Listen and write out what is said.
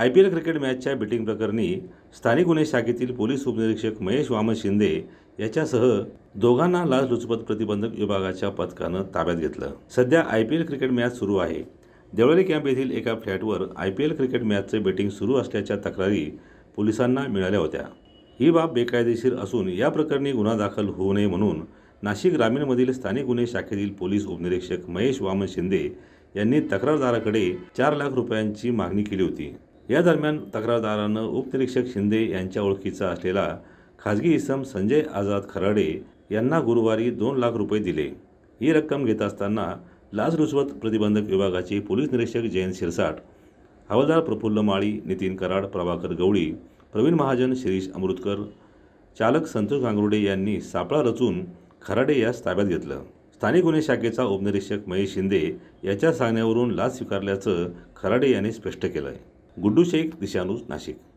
I P L cricket मॅचच्या betting प्रकरणी स्थानिक गुन्हे शाखेतील पोलीस उपनिरीक्षक महेश वामन शिंदे याच्यासह दोघांना लाचलुचपत प्रतिबंधक विभागाच्या पथकानं ताब्यात घेतलं सध्या I P L cricket match सुरू आहे देवळाली कॅम्प येथील एका फ्लॅटवर आय पी एल क्रिकेट मॅचचे बेटिंग सुरू असल्याच्या तक्रारी पोलिसांना मिळाल्या होत्या ही बाब बेकायदेशीर असून या प्रकरणी गुन्हा दाखल होऊ नये म्हणून नाशिक ग्रामीणमधील स्थानिक गुन्हे शाखेतील पोलीस उपनिरीक्षक महेश वामन शिंदे यांनी तक्रारदाराकडे चार लाख रुपयांची मागणी केली होती या दरम्यान तक्रारदारानं उपनिरीक्षक शिंदे यांच्या ओळखीचा असलेला खाजगी इसम संजय आझाद खराडे यांना गुरुवारी दोन लाख रुपये दिले ही रक्कम घेत असताना रुचवत प्रतिबंधक विभागाचे पोलीस निरीक्षक जयंत शिरसाट हवालदार प्रफुल्ल माळी नितीन कराड प्रभाकर गवळी प्रवीण महाजन शिरीष अमृतकर चालक संतोष गांगरुडे यांनी सापळा रचून खराडे यास ताब्यात घेतलं स्थानिक गुन्हे शाखेचा उपनिरीक्षक महेश शिंदे याच्या सांगण्यावरून लाच स्वीकारल्याचं खराडे यांनी स्पष्ट केलं आहे गुड्डू शेख दिशानूज नाशिक